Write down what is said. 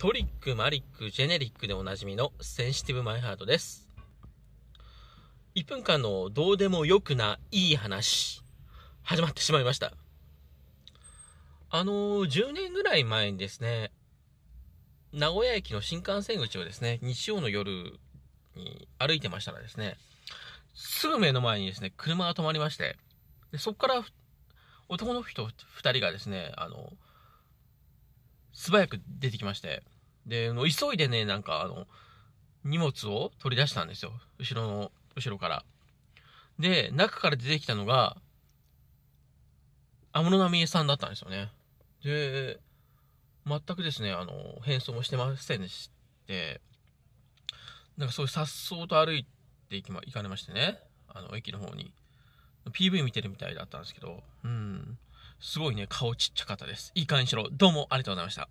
トリック、マリック、ジェネリックでおなじみのセンシティブマイハートです。1分間のどうでもよくないい話、始まってしまいました。あの10年ぐらい前にですね、名古屋駅の新幹線口をですね、日曜の夜に歩いてましたらですね、すぐ目の前にですね、車が止まりまして、でそこから男の人2人がですね、あの素早く出てきまして、で、急いでね、なんかあの、荷物を取り出したんですよ。後ろの、後ろから。で、中から出てきたのが、安室奈美恵さんだったんですよね。で、全くですね、あの、変装もしてませんでして、なんかそういう颯爽と歩いていきま、行かれましてね、あの、駅の方に。PV 見てるみたいだったんですけど、うん。すごいね、顔ちっちゃかったです。いい感じにしろ。どうもありがとうございました。